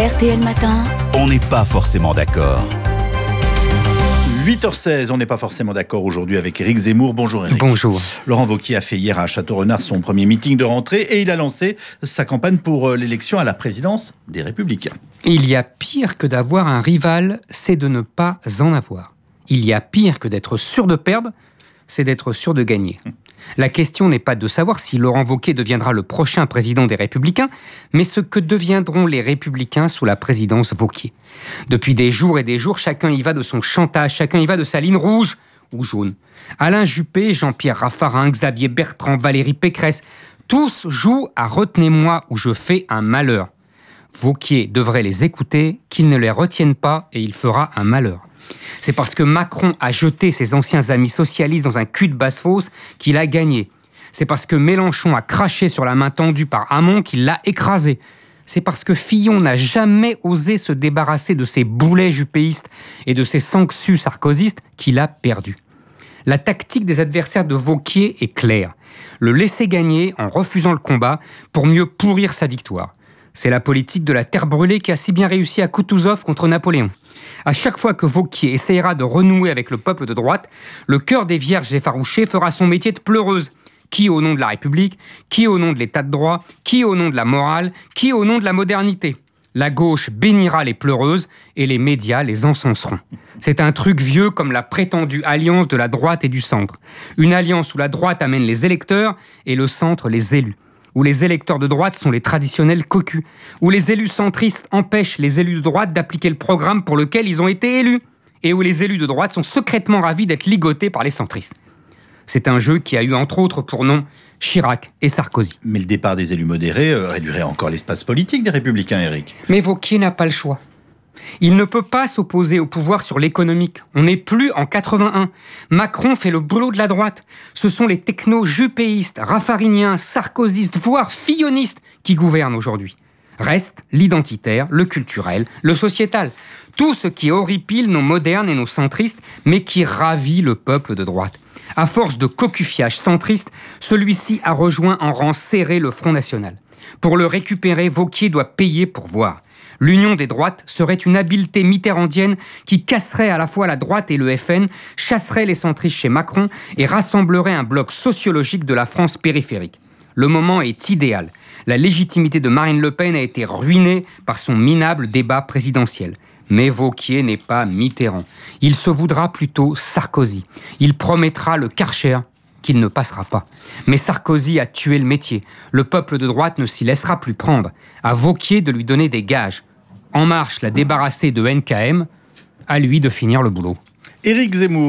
RTL Matin. On n'est pas forcément d'accord. 8h16, on n'est pas forcément d'accord aujourd'hui avec Éric Zemmour. Bonjour Éric. Bonjour. Laurent Vauquier a fait hier à Château-Renard son premier meeting de rentrée et il a lancé sa campagne pour euh, l'élection à la présidence des Républicains. Il y a pire que d'avoir un rival, c'est de ne pas en avoir. Il y a pire que d'être sûr de perdre, c'est d'être sûr de gagner. La question n'est pas de savoir si Laurent Wauquiez deviendra le prochain président des Républicains, mais ce que deviendront les Républicains sous la présidence vauquier Depuis des jours et des jours, chacun y va de son chantage, chacun y va de sa ligne rouge ou jaune. Alain Juppé, Jean-Pierre Raffarin, Xavier Bertrand, Valérie Pécresse, tous jouent à retenez-moi ou je fais un malheur. Vauquier devrait les écouter, qu'il ne les retienne pas et il fera un malheur. C'est parce que Macron a jeté ses anciens amis socialistes dans un cul de basse-fosse qu'il a gagné. C'est parce que Mélenchon a craché sur la main tendue par Hamon qu'il l'a écrasé. C'est parce que Fillon n'a jamais osé se débarrasser de ses boulets jupéistes et de ses sangsues sarkozistes qu'il a perdu. La tactique des adversaires de Vauquier est claire. Le laisser gagner en refusant le combat pour mieux pourrir sa victoire. C'est la politique de la terre brûlée qui a si bien réussi à Kutuzov contre Napoléon. À chaque fois que Vauquier essayera de renouer avec le peuple de droite, le cœur des vierges effarouchées fera son métier de pleureuse. Qui au nom de la République, qui au nom de l'État de droit, qui au nom de la morale, qui au nom de la modernité. La gauche bénira les pleureuses et les médias les encenseront. C'est un truc vieux comme la prétendue alliance de la droite et du centre. Une alliance où la droite amène les électeurs et le centre les élus où les électeurs de droite sont les traditionnels cocus, où les élus centristes empêchent les élus de droite d'appliquer le programme pour lequel ils ont été élus, et où les élus de droite sont secrètement ravis d'être ligotés par les centristes. C'est un jeu qui a eu entre autres pour nom Chirac et Sarkozy. Mais le départ des élus modérés euh, réduirait encore l'espace politique des républicains, Eric. Mais Vauquier n'a pas le choix. Il ne peut pas s'opposer au pouvoir sur l'économique. On n'est plus en 81. Macron fait le boulot de la droite. Ce sont les techno-jupéistes, raffariniens, sarkozystes, voire fillonistes qui gouvernent aujourd'hui. Reste l'identitaire, le culturel, le sociétal. Tout ce qui horripile nos modernes et nos centristes, mais qui ravit le peuple de droite. À force de cocufiage centriste, celui-ci a rejoint en rang serré le Front National. Pour le récupérer, Vauquier doit payer pour voir. L'union des droites serait une habileté mitterrandienne qui casserait à la fois la droite et le FN, chasserait les centristes chez Macron et rassemblerait un bloc sociologique de la France périphérique. Le moment est idéal. La légitimité de Marine Le Pen a été ruinée par son minable débat présidentiel. Mais Vauquier n'est pas Mitterrand. Il se voudra plutôt Sarkozy. Il promettra le Karcher qu'il ne passera pas. Mais Sarkozy a tué le métier. Le peuple de droite ne s'y laissera plus prendre. À Vauquier de lui donner des gages. En Marche l'a débarrasser de NKM, à lui de finir le boulot. Éric Zemmour.